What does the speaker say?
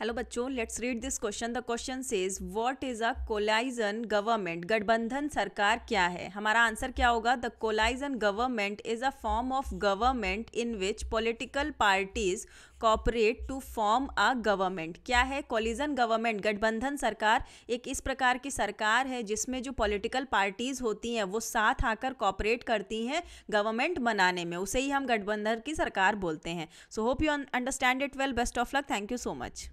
hello बच्चों let's read this question the question says what is a coalition government गठबंधन सरकार क्या है हमारा आंसर क्या होगा the coalition government is a form of government in which political parties cooperate to form a government क्या है कोलिजन गवर्नमेंट गठबंधन सरकार एक इस प्रकार की सरकार है जिसमें जो पॉलिटिकल पार्टीज होती हैं वो साथ आकर कॉपरेट करती हैं गवर्नमेंट बनाने में उसे ही हम गठबंधन की सरकार बोलते हैं so hope you understand it well best of luck thank you so much